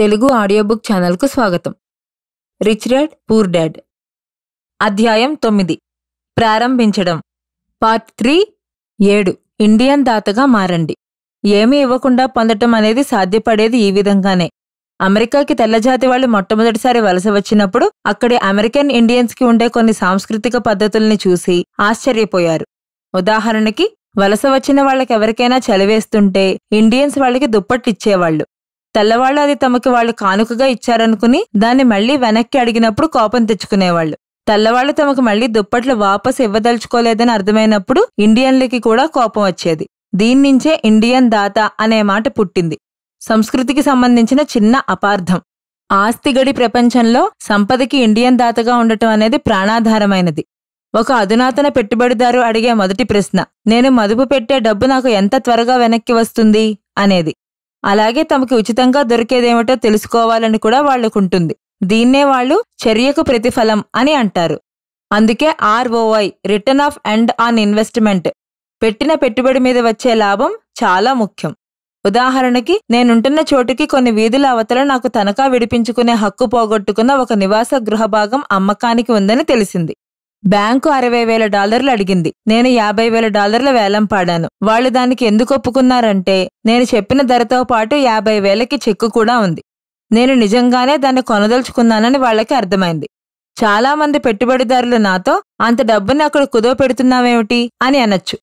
Telugu audio book ఛానల్కు స్వాగతం rich dad poor dad అధ్యాయం తొమ్మిది ప్రారంభించడం పార్ట్ త్రీ ఏడు ఇండియన్ దాతగా మారండి ఏమి ఇవ్వకుండా పొందటం అనేది సాధ్యపడేది ఈ విధంగానే అమెరికాకి తెల్లజాతి వాళ్ళు మొట్టమొదటిసారి వలస వచ్చినప్పుడు అక్కడి అమెరికన్ ఇండియన్స్కి ఉండే కొన్ని సాంస్కృతిక పద్ధతుల్ని చూసి ఆశ్చర్యపోయారు ఉదాహరణకి వలస వచ్చిన వాళ్ళకెవరికైనా చలివేస్తుంటే ఇండియన్స్ వాళ్ళకి దుప్పట్టిచ్చేవాళ్ళు తెల్లవాళ్ళు అది తమకి వాళ్ళు కానుకగా ఇచ్చారనుకుని దాన్ని మళ్లీ వెనక్కి అడిగినప్పుడు కోపం తెచ్చుకునేవాళ్ళు తెల్లవాళ్ళు తమకు మళ్లీ దుప్పట్లు వాపస్ ఇవ్వదలుచుకోలేదని అర్థమైనప్పుడు ఇండియన్లకి కూడా కోపం వచ్చేది దీన్నించే ఇండియన్ దాత అనే మాట పుట్టింది సంస్కృతికి సంబంధించిన చిన్న అపార్థం ఆస్తిగడి ప్రపంచంలో సంపదకి ఇండియన్ దాతగా ఉండటం అనేది ప్రాణాధారమైనది ఒక అధునాతన పెట్టుబడిదారు అడిగే మొదటి ప్రశ్న నేను మదుపు పెట్టే డబ్బు నాకు ఎంత త్వరగా వెనక్కి వస్తుంది అనేది అలాగే తమకి ఉచితంగా దొరికేదేమిటో తెలుసుకోవాలని కూడా వాళ్లకుంటుంది దీన్నే వాళ్ళు చర్యకు ప్రతిఫలం అని అంటారు అందుకే ROI return of and on investment పెట్టిన పెట్టుబడి మీద వచ్చే లాభం చాలా ముఖ్యం ఉదాహరణకి నేనుంటున్న చోటుకి కొన్ని వీధుల అవతల నాకు తనఖా విడిపించుకునే హక్కు పోగొట్టుకున్న ఒక నివాస గృహభాగం అమ్మకానికి ఉందని తెలిసింది బ్యాంకు అరవై వేల డాలర్లు అడిగింది నేను యాభై వేల డాలర్ల వేలం పాడాను వాళ్ళు దానికి ఎందుకు ఒప్పుకున్నారంటే నేను చెప్పిన ధరతో పాటు యాభై వేలకి చెక్కు కూడా ఉంది నేను నిజంగానే దాన్ని కొనదలుచుకున్నానని వాళ్ళకి అర్థమైంది చాలామంది పెట్టుబడిదారులు నాతో అంత డబ్బుని అక్కడ కుదో పెడుతున్నావేమిటి అని అనొచ్చు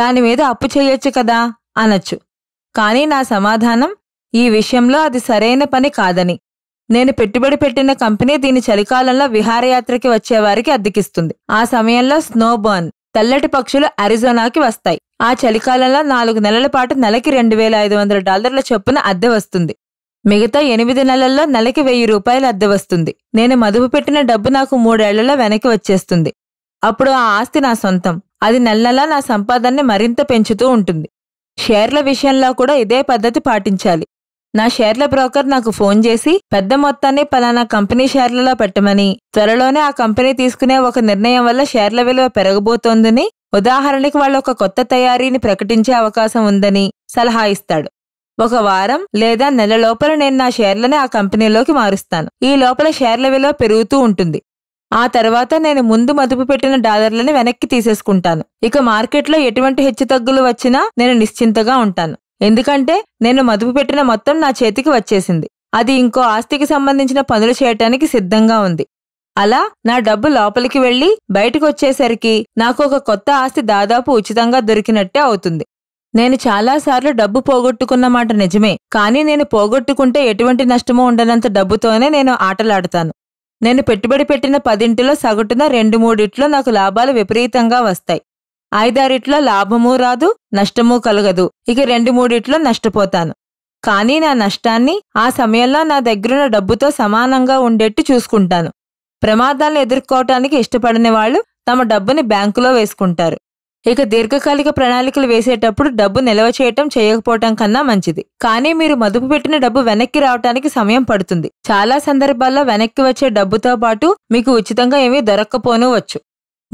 దాని మీద అప్పు చేయొచ్చు కదా అనొచ్చు కానీ నా సమాధానం ఈ విషయంలో అది సరైన పని కాదని నేను పెట్టుబడి పెట్టిన కంపెనీ దీని చలికాలంలో విహారయాత్రకి వచ్చేవారికి అద్దెకిస్తుంది ఆ సమయంలో స్నోబర్న్ తెల్లటి పక్షులు అరిజోనాకి వస్తాయి ఆ చలికాలంలో నాలుగు నెలల పాటు నెలకి రెండు వేల ఐదు వందల డాలర్ల చొప్పున అద్దె వస్తుంది మిగతా ఎనిమిది నెలల్లో నెలకి వెయ్యి రూపాయల అద్దె వస్తుంది నేను మదుపు పెట్టిన డబ్బు నాకు మూడేళ్లలో వెనక్కి వచ్చేస్తుంది అప్పుడు ఆ ఆస్తి నా సొంతం అది నెల నెలా నా సంపాదనని మరింత పెంచుతూ ఉంటుంది షేర్ల విషయంలో కూడా ఇదే పద్ధతి పాటించాలి నా షేర్ల బ్రోకర్ నాకు ఫోన్ చేసి పెద్ద మొత్తాన్ని పలానా కంపెనీ షేర్లలో పెట్టమని త్వరలోనే ఆ కంపెనీ తీసుకునే ఒక నిర్ణయం వల్ల షేర్ల విలువ పెరగబోతోందని ఉదాహరణకి వాళ్ళు ఒక కొత్త తయారీని ప్రకటించే అవకాశం ఉందని సలహా ఇస్తాడు ఒక వారం లేదా నెల లోపల నేను నా షేర్లని ఆ కంపెనీలోకి మారుస్తాను ఈ లోపల షేర్ల విలువ పెరుగుతూ ఉంటుంది ఆ తర్వాత నేను ముందు మదుపు పెట్టిన డాలర్లని వెనక్కి తీసేసుకుంటాను ఇక మార్కెట్లో ఎటువంటి హెచ్చుతగ్గులు వచ్చినా నేను నిశ్చింతగా ఉంటాను ఎందుకంటే నేను మదుపు పెట్టిన మొత్తం నా చేతికి వచ్చేసింది అది ఇంకో ఆస్తికి సంబంధించిన పనులు చేయటానికి సిద్ధంగా ఉంది అలా నా డబ్బు లోపలికి వెళ్లి బయటకు వచ్చేసరికి నాకు ఒక కొత్త ఆస్తి దాదాపు ఉచితంగా దొరికినట్టే అవుతుంది నేను చాలాసార్లు డబ్బు పోగొట్టుకున్న మాట నిజమే కానీ నేను పోగొట్టుకుంటే ఎటువంటి నష్టమో ఉండనంత డబ్బుతోనే నేను ఆటలాడతాను నేను పెట్టుబడి పెట్టిన పదింటిలో సగటున రెండు మూడిట్లో నాకు లాభాలు విపరీతంగా వస్తాయి ఐదారిట్లో లాభమూ రాదు నష్టమూ కలగదు ఇక రెండు మూడిట్లో నష్టపోతాను కానీ నా నష్టాన్ని ఆ సమయంలో నా దగ్గరున్న డబ్బుతో సమానంగా ఉండేట్టు చూసుకుంటాను ప్రమాదాలను ఎదుర్కోవటానికి ఇష్టపడని వాళ్ళు తమ డబ్బుని బ్యాంకులో వేసుకుంటారు ఇక దీర్ఘకాలిక ప్రణాళికలు వేసేటప్పుడు డబ్బు నిల్వ చేయటం చేయకపోవటం కన్నా మంచిది కానీ మీరు మదుపు పెట్టిన డబ్బు వెనక్కి రావటానికి సమయం పడుతుంది చాలా సందర్భాల్లో వెనక్కి వచ్చే డబ్బుతో పాటు మీకు ఉచితంగా ఏమీ దొరక్కపోనూ వచ్చు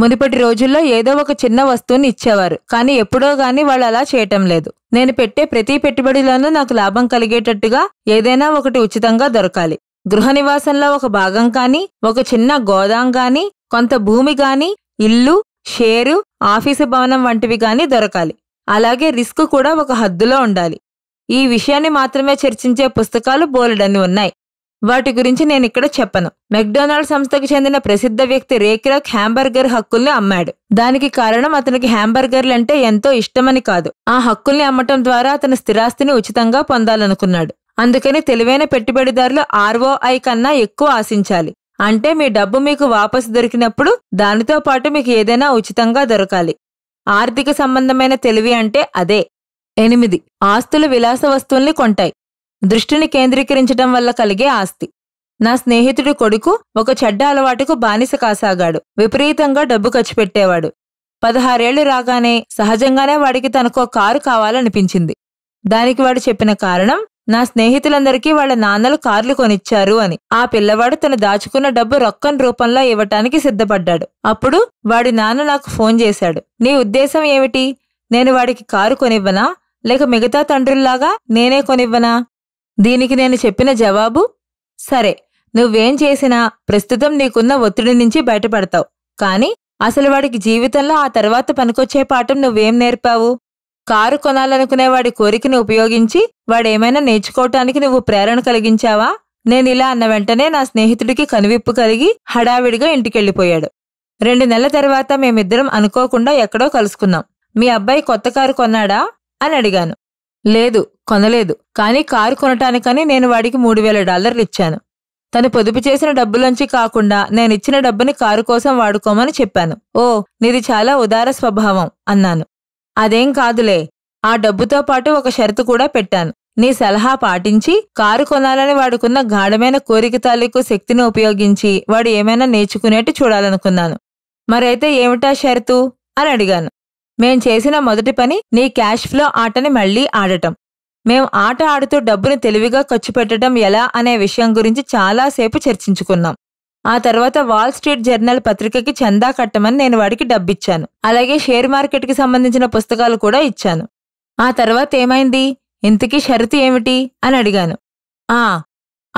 మునిపటి రోజుల్లో ఏదో ఒక చిన్న వస్తువుని ఇచ్చేవారు కానీ ఎప్పుడో గాని వాళ్ళు అలా చేయటం లేదు నేను పెట్టే ప్రతి పెట్టుబడిలోనూ నాకు లాభం కలిగేటట్టుగా ఏదైనా ఒకటి ఉచితంగా దొరకాలి గృహ నివాసంలో ఒక భాగం కానీ ఒక చిన్న గోదాం కానీ కొంత భూమి కానీ ఇల్లు షేరు ఆఫీసు భవనం వంటివి కానీ దొరకాలి అలాగే రిస్క్ కూడా ఒక హద్దులో ఉండాలి ఈ విషయాన్ని మాత్రమే చర్చించే పుస్తకాలు బోలెడన్ని ఉన్నాయి వాటి గురించి నేను ఇక్కడ చెప్పను మెక్డొనాల్డ్ సంస్థకు చెందిన ప్రసిద్ధ వ్యక్తి రేక్రాక్ హ్యాంబర్గర్ హక్కుల్ని అమ్మాడు దానికి కారణం అతనికి హ్యాంబర్గర్లంటే ఎంతో ఇష్టమని కాదు ఆ హక్కుల్ని అమ్మటం ద్వారా అతని స్థిరాస్తిని ఉచితంగా పొందాలనుకున్నాడు అందుకని తెలివైన పెట్టుబడిదారులు ఆర్ఓఐ కన్నా ఎక్కువ ఆశించాలి అంటే మీ డబ్బు మీకు వాపసు దొరికినప్పుడు దానితో పాటు మీకు ఏదైనా ఉచితంగా దొరకాలి ఆర్థిక సంబంధమైన తెలివి అంటే అదే ఎనిమిది ఆస్తులు విలాస వస్తువుల్ని కొంటాయి దృష్టిని కేంద్రీకరించడం వల్ల కలిగే ఆస్తి నా స్నేహితుడి కొడుకు ఒక చెడ్డ అలవాటుకు బానిస కాసాగాడు విపరీతంగా డబ్బు ఖర్చు పెట్టేవాడు పదహారేళ్లు రాగానే సహజంగానే వాడికి తనకు కారు కావాలనిపించింది దానికి వాడు చెప్పిన కారణం నా స్నేహితులందరికీ వాళ్ల నాన్నలు కార్లు కొనిచ్చారు అని ఆ పిల్లవాడు తను దాచుకున్న డబ్బు రొక్కన్ రూపంలో ఇవ్వటానికి సిద్ధపడ్డాడు అప్పుడు వాడి నాన్న నాకు ఫోన్ చేశాడు నీ ఉద్దేశం ఏమిటి నేను వాడికి కారు కొనివ్వనా లేక మిగతా తండ్రుల్లాగా నేనే కొనివ్వనా దీనికి నేను చెప్పిన జవాబు సరే నువ్వేం చేసినా ప్రస్తుతం నీకున్న ఒత్తిడి నుంచి బయటపడతావు కానీ అసలు వాడికి జీవితంలో ఆ తర్వాత పనికొచ్చే పాఠం నువ్వేం నేర్పావు కారు కొనాలనుకునే వాడి కోరికను ఉపయోగించి వాడేమైనా నేర్చుకోవటానికి నువ్వు ప్రేరణ కలిగించావా నేను ఇలా అన్న వెంటనే నా స్నేహితుడికి కనువిప్పు కలిగి హడావిడిగా ఇంటికెళ్ళిపోయాడు రెండు నెలల తర్వాత మేమిద్దరం అనుకోకుండా ఎక్కడో కలుసుకున్నాం మీ అబ్బాయి కొత్త కారు కొన్నాడా అని అడిగాను లేదు కొనలేదు కానీ కారు కొనటానికని నేను వాడికి మూడు వేల డాలర్లు ఇచ్చాను తను పొదుపు చేసిన డబ్బులోంచి కాకుండా నేనిచ్చిన డబ్బుని కారు కోసం వాడుకోమని చెప్పాను ఓ నీది చాలా ఉదార స్వభావం అన్నాను అదేం కాదులే ఆ డబ్బుతో పాటు ఒక షరతు కూడా పెట్టాను నీ సలహా పాటించి కారు కొనాలని వాడుకున్న గాఢమైన కోరిక తాలూకు శక్తిని ఉపయోగించి వాడు ఏమైనా నేర్చుకునేట్టు చూడాలనుకున్నాను మరైతే ఏమిటా షరతు అని అడిగాను మేం చేసిన మొదటి పని నీ క్యాష్ ఫ్లో ఆటని మళ్లీ ఆడటం మేం ఆట ఆడుతూ డబ్బుని తెలివిగా ఖర్చు పెట్టడం ఎలా అనే విషయం గురించి చాలాసేపు చర్చించుకున్నాం ఆ తర్వాత వాల్ స్ట్రీట్ జర్నల్ పత్రికకి చందా కట్టమని నేను వాడికి డబ్బిచ్చాను అలాగే షేర్ మార్కెట్కి సంబంధించిన పుస్తకాలు కూడా ఇచ్చాను ఆ తర్వాత ఏమైంది ఇంతకీ షరతు ఏమిటి అని అడిగాను ఆ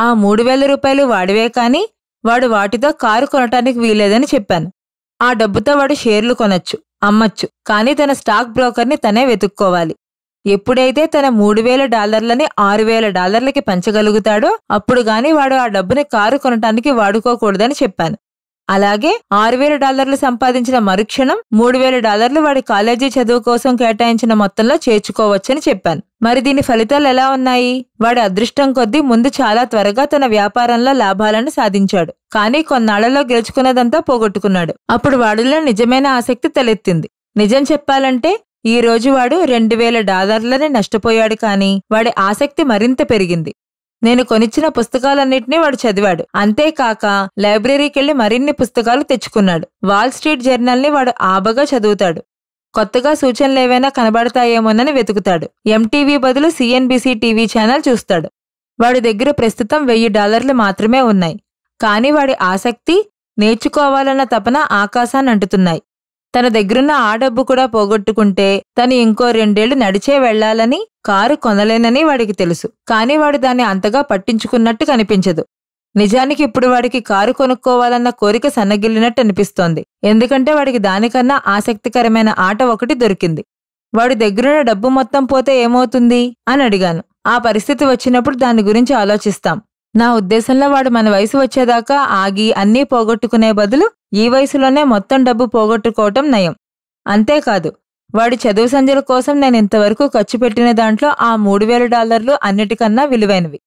ఆ మూడు వేల రూపాయలు వాడివే కానీ వాడు వాటితో కారు కొనటానికి వీలేదని చెప్పాను ఆ డబ్బుతో వాడు షేర్లు కొనొచ్చు అమ్మచ్చు కానీ తన స్టాక్ బ్రోకర్ని తనే వెతుక్కోవాలి ఎప్పుడైతే తన మూడు వేల డాలర్లని ఆరు వేల డాలర్లకి పెంచగలుగుతాడో అప్పుడు గాని వాడు ఆ డబ్బుని కారు కొనటానికి వాడుకోకూడదని చెప్పాను అలాగే ఆరు వేల డాలర్లు సంపాదించిన మరుక్షణం మూడు వేల డాలర్లు వాడి కాలేజీ చదువు కోసం కేటాయించిన మొత్తంలో చేర్చుకోవచ్చని చెప్పాను మరి దీని ఫలితాలు ఎలా ఉన్నాయి వాడి అదృష్టం కొద్దీ ముందు చాలా త్వరగా తన వ్యాపారంలో లాభాలను సాధించాడు కానీ కొన్నాళ్లలో గెలుచుకున్నదంతా పోగొట్టుకున్నాడు అప్పుడు వాడిలో నిజమైన ఆసక్తి తలెత్తింది నిజం చెప్పాలంటే ఈ రోజు వాడు రెండు వేల డాలర్లనే నష్టపోయాడు కానీ వాడి ఆసక్తి మరింత పెరిగింది నేను కొనిచ్చిన పుస్తకాలన్నింటినీ వాడు చదివాడు అంతేకాక లైబ్రరీకెళ్లి మరిన్ని పుస్తకాలు తెచ్చుకున్నాడు వాల్ స్ట్రీట్ జర్నల్ని వాడు ఆబగా చదువుతాడు కొత్తగా సూచనలేవైనా కనబడతాయేమోనని వెతుకుతాడు ఎంటీవీ బదులు సిఎన్బిసి టీవీ ఛానల్ చూస్తాడు వాడి దగ్గర ప్రస్తుతం వెయ్యి డాలర్లు మాత్రమే ఉన్నాయి కానీ వాడి ఆసక్తి నేర్చుకోవాలన్న తపన ఆకాశాన్ని అంటుతున్నాయి తన దగ్గరున్న ఆ డబ్బు కూడా పోగొట్టుకుంటే తను ఇంకో రెండేళ్లు నడిచే వెళ్లాలని కారు కొనలేనని వాడికి తెలుసు కాని వాడు దాన్ని అంతగా పట్టించుకున్నట్టు కనిపించదు నిజానికి ఇప్పుడు వాడికి కారు కొనుక్కోవాలన్న కోరిక సన్నగిల్లినట్టు అనిపిస్తోంది ఎందుకంటే వాడికి దానికన్నా ఆసక్తికరమైన ఆట ఒకటి దొరికింది వాడి దగ్గరున్న డబ్బు మొత్తం పోతే ఏమవుతుంది అని అడిగాను ఆ పరిస్థితి వచ్చినప్పుడు దాని గురించి ఆలోచిస్తాం నా ఉద్దేశంలో వాడు మన వయసు వచ్చేదాకా ఆగి అన్నీ పోగొట్టుకునే బదులు ఈ వయసులోనే మొత్తం డబ్బు పోగొట్టుకోవటం నయం అంతేకాదు వాడి చదువు సంధ్యల కోసం నేను ఇంతవరకు ఖర్చు పెట్టిన దాంట్లో ఆ మూడు వేల డాలర్లు అన్నిటికన్నా విలువైనవి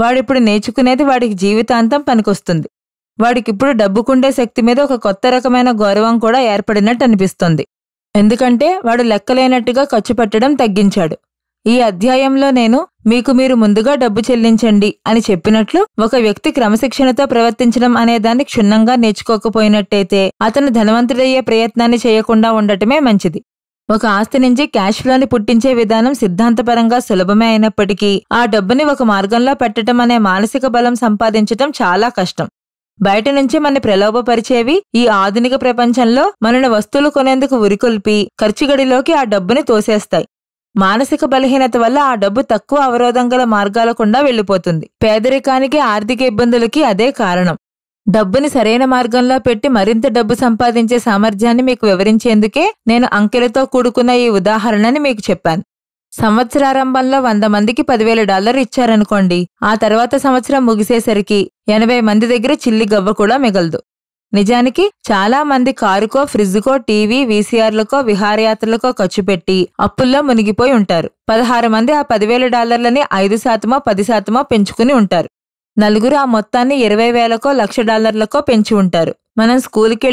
వాడిప్పుడు నేర్చుకునేది వాడికి జీవితాంతం పనికొస్తుంది వాడికిప్పుడు డబ్బుకుండే శక్తి మీద ఒక కొత్త రకమైన గౌరవం కూడా ఏర్పడినట్టు అనిపిస్తుంది ఎందుకంటే వాడు లెక్కలేనట్టుగా ఖర్చు పెట్టడం తగ్గించాడు ఈ అధ్యాయంలో నేను మీకు మీరు ముందుగా డబ్బు చెల్లించండి అని చెప్పినట్లు ఒక వ్యక్తి క్రమశిక్షణతో ప్రవర్తించడం అనే దాన్ని క్షుణ్ణంగా నేర్చుకోకపోయినట్టయితే అతను ధనవంతుడయ్యే ప్రయత్నాన్ని చేయకుండా ఉండటమే మంచిది ఒక ఆస్తి నుంచి క్యాష్ ఫ్లోని పుట్టించే విధానం సిద్ధాంతపరంగా సులభమే అయినప్పటికీ ఆ డబ్బుని ఒక మార్గంలో పెట్టడం అనే మానసిక బలం సంపాదించటం చాలా కష్టం బయట నుంచి మన ప్రలోభపరిచేవి ఈ ఆధునిక ప్రపంచంలో మనని వస్తువులు కొనేందుకు ఉరికొల్పి ఖర్చుగడిలోకి ఆ డబ్బుని తోసేస్తాయి మానసిక బలహీనత వల్ల ఆ డబ్బు తక్కువ అవరోధం గల మార్గాల కుండా వెళ్లిపోతుంది పేదరికానికి ఆర్థిక ఇబ్బందులకి అదే కారణం డబ్బుని సరైన మార్గంలో పెట్టి మరింత డబ్బు సంపాదించే సామర్థ్యాన్ని మీకు వివరించేందుకే నేను అంకెలతో కూడుకున్న ఈ ఉదాహరణని మీకు చెప్పాను సంవత్సరారంభంలో వంద మందికి పదివేల డాలర్ ఇచ్చారనుకోండి ఆ తర్వాత సంవత్సరం ముగిసేసరికి ఎనభై మంది దగ్గర చిల్లి గవ్వ కూడా మిగలదు నిజానికి చాలా మంది కారుకో ఫ్రిడ్జ్కో టీవీ వీసీఆర్లకో విహారయాత్రలకో ఖర్చు పెట్టి అప్పుల్లో మునిగిపోయి ఉంటారు పదహారు మంది ఆ పదివేల డాలర్లని ఐదు శాతమో పది శాతమో పెంచుకుని ఉంటారు నలుగురు ఆ మొత్తాన్ని ఇరవై వేలకో లక్ష డాలర్లకో పెంచి ఉంటారు మనం స్కూల్కి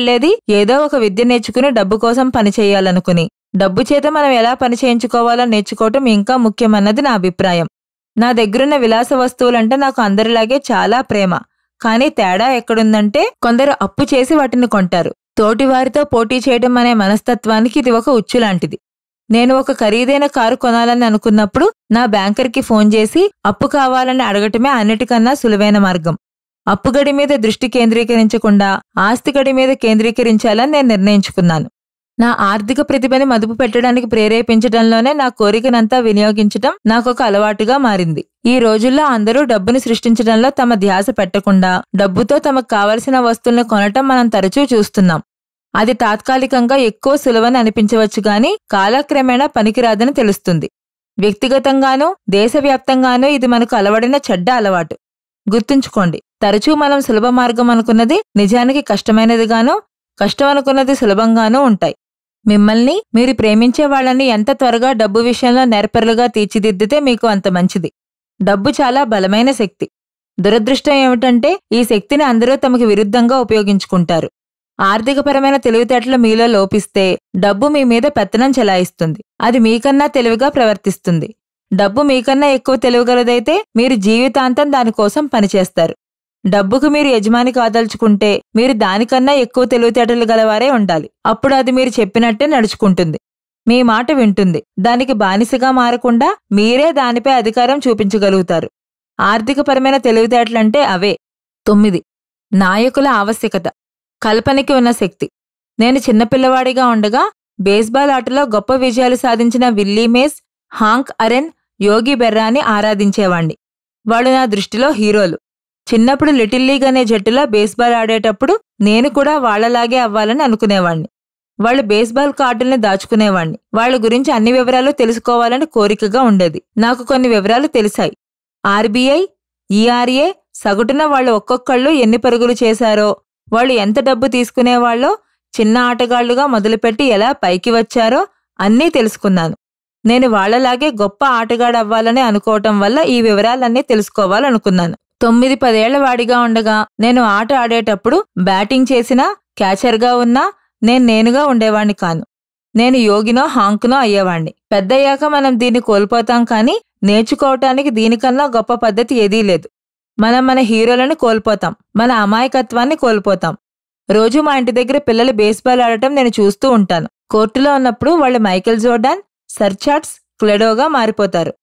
ఏదో ఒక విద్య నేర్చుకుని డబ్బు కోసం పని చేయాలనుకుని డబ్బు చేత మనం ఎలా పని చేయించుకోవాలో నేర్చుకోవటం ఇంకా ముఖ్యమన్నది నా అభిప్రాయం నా దగ్గరున్న విలాస వస్తువులంటే నాకు అందరిలాగే చాలా ప్రేమ కానీ తేడా ఎక్కడుందంటే కొందరు అప్పు చేసి వాటిని కొంటారు తోటివారితో పోటీ చేయడం అనే మనస్తత్వానికి ఇది ఒక ఉచ్చు లాంటిది నేను ఒక ఖరీదైన కారు కొనాలని అనుకున్నప్పుడు నా బ్యాంకర్కి ఫోన్ చేసి అప్పు కావాలని అడగటమే అన్నిటికన్నా సులువైన మార్గం అప్పు గడి మీద దృష్టి కేంద్రీకరించకుండా ఆస్తి గడి మీద కేంద్రీకరించాలని నేను నిర్ణయించుకున్నాను నా ఆర్థిక ప్రతిభని మదుపు పెట్టడానికి ప్రేరేపించడంలోనే నా కోరికనంతా వినియోగించడం నాకు ఒక అలవాటుగా మారింది ఈ రోజుల్లో అందరూ డబ్బుని సృష్టించడంలో తమ ధ్యాస పెట్టకుండా డబ్బుతో తమకు కావలసిన వస్తువులను కొనటం మనం తరచూ చూస్తున్నాం అది తాత్కాలికంగా ఎక్కువ సులభని అనిపించవచ్చు కానీ కాలక్రమేణా పనికిరాదని తెలుస్తుంది వ్యక్తిగతంగానూ దేశవ్యాప్తంగానూ ఇది మనకు అలవడిన చెడ్డ అలవాటు గుర్తుంచుకోండి తరచూ మనం సులభ మార్గం అనుకున్నది నిజానికి కష్టమైనదిగానూ కష్టం అనుకున్నది సులభంగానూ ఉంటాయి మిమ్మల్ని మీరు ప్రేమించే వాళ్ళని ఎంత త్వరగా డబ్బు విషయంలో నెరపెరలుగా తీర్చిదిద్దితే మీకు అంత మంచిది డబ్బు చాలా బలమైన శక్తి దురదృష్టం ఏమిటంటే ఈ శక్తిని అందరూ తమకు విరుద్ధంగా ఉపయోగించుకుంటారు ఆర్థికపరమైన తెలివితేటలు మీలో లోపిస్తే డబ్బు మీ మీద పెత్తనం చెలాయిస్తుంది అది మీకన్నా తెలివిగా ప్రవర్తిస్తుంది డబ్బు మీకన్నా ఎక్కువ తెలివిగలదైతే మీరు జీవితాంతం దానికోసం పనిచేస్తారు డబ్బుకు మీరు యజమాని కాదలుచుకుంటే మీరు దానికన్నా ఎక్కువ తెలివితేటలు గలవారే ఉండాలి అప్పుడు అది మీరు చెప్పినట్టే నడుచుకుంటుంది మీ మాట వింటుంది దానికి బానిసగా మారకుండా మీరే దానిపై అధికారం చూపించగలుగుతారు ఆర్థికపరమైన తెలివితేటలంటే అవే తొమ్మిది నాయకుల ఆవశ్యకత కల్పనకి ఉన్న శక్తి నేను చిన్నపిల్లవాడిగా ఉండగా బేస్బాల్ ఆటలో గొప్ప విజయాలు సాధించిన Willie Mays Hank Aaron Yogi బెర్రాని ఆరాధించేవాణ్ణి వాళ్ళు నా దృష్టిలో హీరోలు చిన్నప్పుడు లిటిల్ లీగ్ అనే జట్టులో బేస్బాల్ ఆడేటప్పుడు నేను కూడా వాళ్లలాగే అవ్వాలని అనుకునేవాణ్ణి వాళ్ళు బేస్బాల్ కార్డుల్ని దాచుకునేవాణ్ణి వాళ్ళ గురించి అన్ని వివరాలు తెలుసుకోవాలని కోరికగా ఉండేది నాకు కొన్ని వివరాలు తెలిసాయి ఆర్బీఐ ఈఆర్ఏ సగటున వాళ్ళు ఒక్కొక్కళ్ళు ఎన్ని పరుగులు చేశారో వాళ్ళు ఎంత డబ్బు తీసుకునేవాళ్ళో చిన్న ఆటగాళ్లుగా మొదలుపెట్టి ఎలా పైకి వచ్చారో అన్నీ తెలుసుకున్నాను నేను వాళ్లలాగే గొప్ప ఆటగాడవ్వాలని అనుకోవటం వల్ల ఈ వివరాలన్నీ తెలుసుకోవాలనుకున్నాను తొమ్మిది పదేళ్ల వాడిగా ఉండగా నేను ఆట ఆడేటప్పుడు బ్యాటింగ్ చేసినా క్యాచర్గా ఉన్నా నేను నేనుగా ఉండేవాణ్ణి కాను నేను యోగినో హాంకునో అయ్యేవాణ్ణి పెద్దయ్యాక మనం దీన్ని కోల్పోతాం కానీ నేర్చుకోవటానికి దీనికన్నా గొప్ప పద్ధతి ఏదీ లేదు మనం మన హీరోలను కోల్పోతాం మన అమాయకత్వాన్ని కోల్పోతాం రోజు మా ఇంటి దగ్గర పిల్లలు బేస్బాల్ ఆడటం నేను చూస్తూ ఉంటాను కోర్టులో ఉన్నప్పుడు వాళ్ళు మైకెల్ జోర్డాన్ సర్చాట్స్ క్లెడోగా మారిపోతారు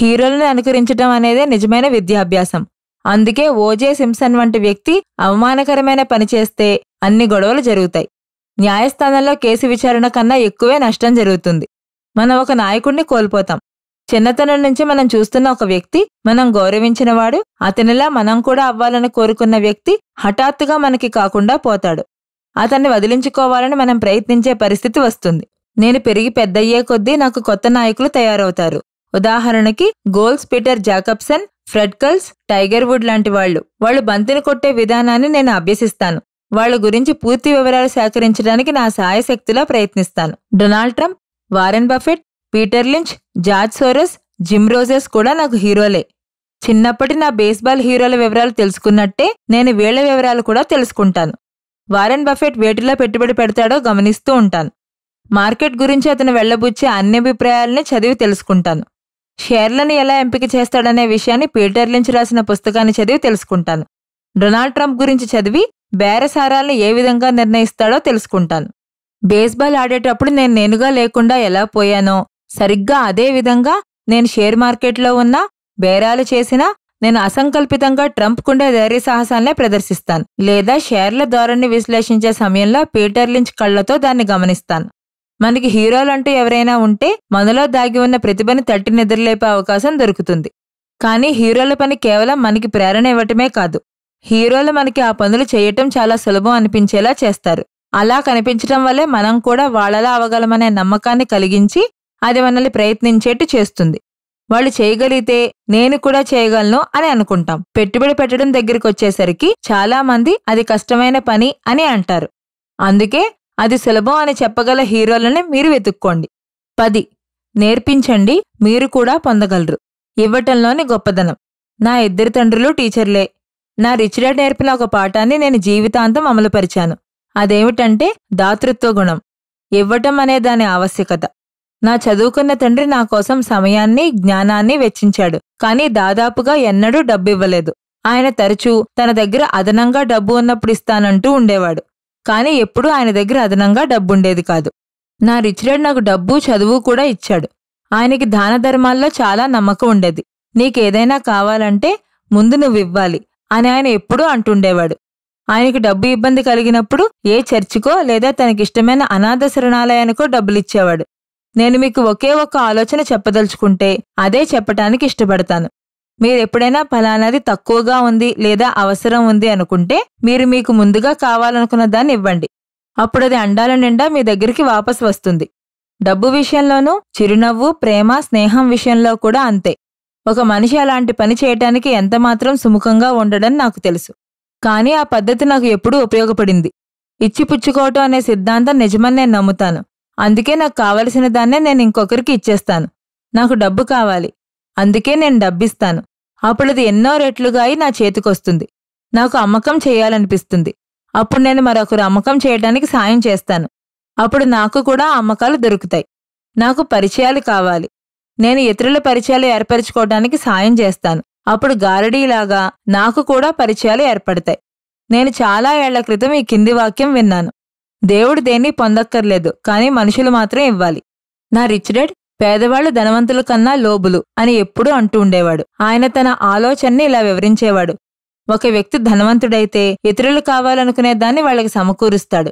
హీరోలను అనుకరించడం అనేదే నిజమైన విద్యాభ్యాసం అందుకే ఓజే సింసన్ వంటి వ్యక్తి అవమానకరమైన పని చేస్తే అన్ని గొడవలు జరుగుతాయి న్యాయస్థానంలో కేసు విచారణ కన్నా ఎక్కువే నష్టం జరుగుతుంది మనం ఒక నాయకుడిని కోల్పోతాం చిన్నతనం నుంచి మనం చూస్తున్న ఒక వ్యక్తి మనం గౌరవించినవాడు అతనిలా మనం కూడా అవ్వాలని కోరుకున్న వ్యక్తి హఠాత్తుగా మనకి కాకుండా పోతాడు అతన్ని వదిలించుకోవాలని మనం ప్రయత్నించే పరిస్థితి వస్తుంది నేను పెరిగి పెద్దయ్యే కొద్దీ నాకు కొత్త నాయకులు తయారవుతారు ఉదాహరణకి గోల్స్ Peter Jacobsen Fred Couples Tiger Wood లాంటి వాళ్ళు వాళ్ళు బంతిని కొట్టే విధానాన్ని నేను అభ్యసిస్తాను వాళ్ళ గురించి పూర్తి వివరాలు సేకరించడానికి నా సాయశక్తిలా ప్రయత్నిస్తాను Donald Trump Warren Buffett Peter Lynch George Soros Jim Rogers కూడా నాకు హీరోలే చిన్నప్పటి నా బేస్బాల్ హీరోల వివరాలు తెలుసుకున్నట్టే నేను వీళ్ల వివరాలు కూడా తెలుసుకుంటాను వారెన్ బఫెట్ వేటిలో పెట్టుబడి పెడతాడో గమనిస్తూ ఉంటాను మార్కెట్ గురించి అతను వెళ్లబుచ్చే అన్ని అభిప్రాయాలని చదివి తెలుసుకుంటాను షేర్లను ఎలా ఎంపిక చేస్తాడనే విషయాన్ని పీటర్ లించ్ రాసిన పుస్తకాన్ని చదివి తెలుసుకుంటాను డొనాల్డ్ ట్రంప్ గురించి చదివి బేరసారాలను ఏ విధంగా నిర్ణయిస్తాడో తెలుసుకుంటాను బేస్బాల్ ఆడేటప్పుడు నేను నేనుగా లేకుండా ఎలా పోయానో సరిగ్గా అదే విధంగా నేను షేర్ మార్కెట్లో ఉన్న బేరాలు చేసినా నేను అసంకల్పితంగా ట్రంప్ కుండే ధైర్య సాహసాలనే ప్రదర్శిస్తాను లేదా షేర్ల ధోరణి విశ్లేషించే సమయంలో పీటర్ లించ్ కళ్లతో దాన్ని గమనిస్తాను మనకి హీరోలంటూ ఎవరైనా ఉంటే మనలో దాగి ఉన్న ప్రతిభని తట్టి నిద్రలేపే అవకాశం దొరుకుతుంది కానీ హీరోల పని కేవలం మనకి ప్రేరణ ఇవ్వటమే కాదు హీరోలు మనకి ఆ పనులు చేయటం చాలా సులభం అనిపించేలా చేస్తారు అలా కనిపించడం వల్లే మనం కూడా వాళ్ళలా అవగలమనే నమ్మకాన్ని కలిగించి అది మనల్ని ప్రయత్నించేట్టు చేస్తుంది వాళ్ళు చేయగలిగితే నేను కూడా చేయగలను అని అనుకుంటాం పెట్టుబడి పెట్టడం దగ్గరికి వచ్చేసరికి చాలా మంది అది కష్టమైన పని అని అంటారు అందుకే అది సులభం అని చెప్పగల హీరోలని మీరు వెతుక్కోండి పది నేర్పించండి మీరు కూడా పొందగలరు ఇవ్వటంలోని గొప్పదనం నా ఇద్దరు తండ్రులు టీచర్లే నా రిచ్ డాడ్ నేర్పిన ఒక పాఠాన్ని నేను జీవితాంతం అమలుపరిచాను అదేమిటంటే దాతృత్వ గుణం ఇవ్వటం అనే దాని ఆవశ్యకత నా చదువుకున్న తండ్రి నా కోసం సమయాన్ని జ్ఞానాన్ని వెచ్చించాడు కానీ దాదాపుగా ఎన్నడూ డబ్బివ్వలేదు ఆయన తరచూ తన దగ్గర అదనంగా డబ్బు ఉన్నప్పుడు ఇస్తానంటూ ఉండేవాడు కానీ ఎప్పుడూ ఆయన దగ్గర అదనంగా డబ్బుండేది కాదు నా రిచ్ నాకు డబ్బు చదువు కూడా ఇచ్చాడు ఆయనకి దాన ధర్మాల్లో చాలా నమ్మకం ఉండేది నీకేదైనా కావాలంటే ముందు నువ్వు ఇవ్వాలి అని ఆయన ఎప్పుడూ అంటుండేవాడు ఆయనకి డబ్బు ఇబ్బంది కలిగినప్పుడు ఏ చర్చికో లేదా తనకిష్టమైన అనాథ శరణాలయానికో డబ్బులిచ్చేవాడు నేను మీకు ఒకే ఒక్క ఆలోచన చెప్పదలుచుకుంటే అదే చెప్పటానికి ఇష్టపడతాను మీరు ఎప్పుడైనా ఫలానాది తక్కువగా ఉంది లేదా అవసరం ఉంది అనుకుంటే మీరు మీకు ముందుగా కావాలనుకున్న దాన్ని ఇవ్వండి అప్పుడు అది అండాల నిండా మీ దగ్గరికి వాపసు వస్తుంది డబ్బు విషయంలోనూ చిరునవ్వు ప్రేమ స్నేహం విషయంలో కూడా అంతే ఒక మనిషి అలాంటి పని చేయటానికి ఎంతమాత్రం సుముఖంగా ఉండడని నాకు తెలుసు కానీ ఆ పద్ధతి నాకు ఎప్పుడూ ఉపయోగపడింది ఇచ్చిపుచ్చుకోవటం అనే సిద్ధాంతం నిజమని నేను నమ్ముతాను అందుకే నాకు కావలసిన దాన్నే నేను ఇంకొకరికి ఇచ్చేస్తాను నాకు డబ్బు కావాలి అందుకే నేను డబ్బిస్తాను అప్పుడది ఎన్నో రెట్లుగా అయి నా చేతికొస్తుంది నాకు అమ్మకం చేయాలనిపిస్తుంది అప్పుడు నేను మరొకరు అమ్మకం చేయడానికి సాయం చేస్తాను అప్పుడు నాకు కూడా అమ్మకాలు దొరుకుతాయి నాకు పరిచయాలు కావాలి నేను ఇతరుల పరిచయాలు ఏర్పరచుకోవడానికి సాయం చేస్తాను అప్పుడు గారడీలాగా నాకు కూడా పరిచయాలు ఏర్పడతాయి నేను చాలా ఏళ్ల క్రితం ఈ కింది వాక్యం విన్నాను దేవుడు దేన్ని పొందక్కర్లేదు కానీ మనుషులు మాత్రం ఇవ్వాలి నా రిచ్ డాడ్ పేదవాళ్లు ధనవంతుల కన్నా లోబులు అని ఎప్పుడూ అంటూ ఉండేవాడు ఆయన తన ఆలోచనని ఇలా వివరించేవాడు ఒక వ్యక్తి ధనవంతుడైతే ఇతరులు కావాలనుకునే దాన్ని వాళ్ళకి సమకూరుస్తాడు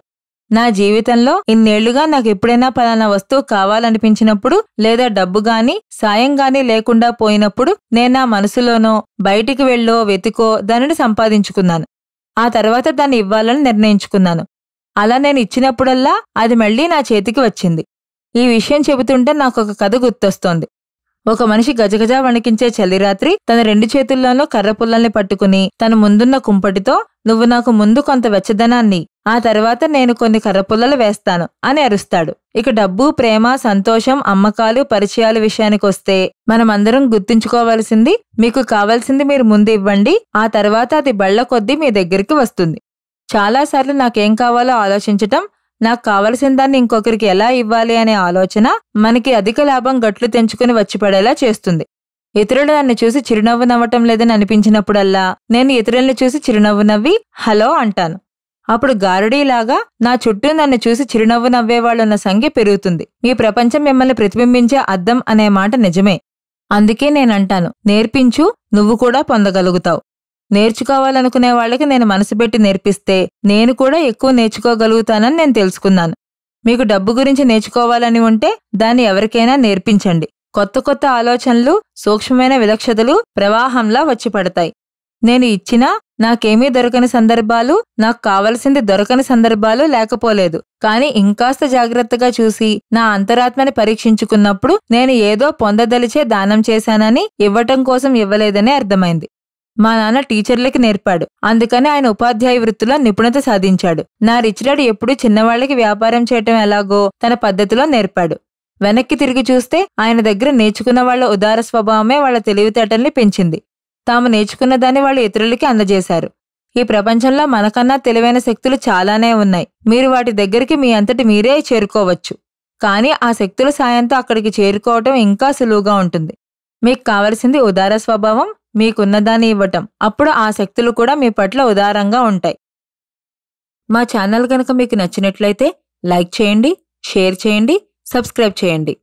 నా జీవితంలో ఇన్నేళ్లుగా నాకు ఎప్పుడైనా పలానా వస్తువు కావాలనిపించినప్పుడు లేదా డబ్బు గాని సాయం గాని లేకుండా పోయినప్పుడు నేను నా మనసులోనో బయటికి వెళ్ళో వెతుకో దానిని సంపాదించుకున్నాను ఆ తర్వాత దాన్ని ఇవ్వాలని నిర్ణయించుకున్నాను అలా నేను ఇచ్చినప్పుడల్లా అది మళ్లీ నా చేతికి వచ్చింది ఈ విషయం చెబుతుంటే నాకు ఒక కథ గుర్తొస్తోంది ఒక మనిషి గజగజ వణికించే చలిరాత్రి తన రెండు చేతుల్లోనూ కర్ర పుల్లల్ని పట్టుకుని తన ముందున్న కుంపటితో నువ్వు నాకు ముందు కొంత వెచ్చదనాన్ని ఆ తర్వాత నేను కొన్ని కర్రపుల్లలు వేస్తాను అని అరుస్తాడు ఇక డబ్బు ప్రేమ సంతోషం అమ్మకాలు పరిచయాల వస్తే మనమందరం గుర్తుంచుకోవాల్సింది మీకు కావాల్సింది మీరు ముందు ఇవ్వండి ఆ తర్వాత అది బళ్ళ కొద్దీ మీ దగ్గరికి వస్తుంది చాలాసార్లు నాకేం కావాలో ఆలోచించటం నాకు కావలసిన దాన్ని ఇంకొకరికి ఎలా ఇవ్వాలి అనే ఆలోచన మనకి అధిక లాభం గట్లు తెంచుకుని వచ్చి చేస్తుంది ఇతరులు నన్ను చూసి చిరునవ్వు నవ్వటం లేదని అనిపించినప్పుడల్లా నేను ఇతరులను చూసి చిరునవ్వు నవ్వి హలో అంటాను అప్పుడు గారుడీలాగా నా చుట్టూ నన్ను చూసి చిరునవ్వు నవ్వేవాళ్ళున్న సంఖ్య పెరుగుతుంది మీ ప్రపంచం మిమ్మల్ని ప్రతిబింబించే అద్దం అనే మాట నిజమే అందుకే నేనంటాను నేర్పించు నువ్వు కూడా పొందగలుగుతావు నేర్చుకోవాలనుకునే వాళ్ళకి నేను మనసు పెట్టి నేర్పిస్తే నేను కూడా ఎక్కువ నేర్చుకోగలుగుతానని నేను తెలుసుకున్నాను మీకు డబ్బు గురించి నేర్చుకోవాలని ఉంటే దాన్ని ఎవరికైనా నేర్పించండి కొత్త కొత్త ఆలోచనలు సూక్ష్మమైన విలక్షతలు ప్రవాహంలా వచ్చి పడతాయి నేను ఇచ్చినా నాకేమీ దొరకని సందర్భాలు నాకు కావలసింది దొరకని సందర్భాలు లేకపోలేదు కానీ ఇంకాస్త జాగ్రత్తగా చూసి నా అంతరాత్మని పరీక్షించుకున్నప్పుడు నేను ఏదో పొందదలిచే దానం చేశానని ఇవ్వటం కోసం ఇవ్వలేదని అర్థమైంది మా నాన్న టీచర్లకి నేర్పాడు అందుకని ఆయన ఉపాధ్యాయ వృత్తిలో నిపుణత సాధించాడు నా రిచ్ డాడ్ ఎప్పుడూ చిన్నవాళ్ళకి వ్యాపారం చేయటం ఎలాగో తన పద్ధతిలో నేర్పాడు వెనక్కి తిరిగి చూస్తే ఆయన దగ్గర నేర్చుకున్న వాళ్ల ఉదార స్వభావమే వాళ్ల తెలివితేటల్ని పెంచింది తాము నేర్చుకున్న దాన్ని వాళ్ళు ఇతరులకి అందజేశారు ఈ ప్రపంచంలో మనకన్నా తెలివైన శక్తులు చాలానే ఉన్నాయి మీరు వాటి దగ్గరికి మీ అంతటి మీరే చేరుకోవచ్చు కానీ ఆ శక్తుల సాయంతో అక్కడికి చేరుకోవటం ఇంకా సులువుగా ఉంటుంది మీకు కావలసింది ఉదార స్వభావం మీకున్నదాన్ని ఇవ్వటం అప్పుడు ఆ శక్తులు కూడా మీ పట్ల ఉదారంగా ఉంటాయి మా ఛానల్ కనుక మీకు నచ్చినట్లయితే లైక్ చేయండి షేర్ చేయండి సబ్స్క్రైబ్ చేయండి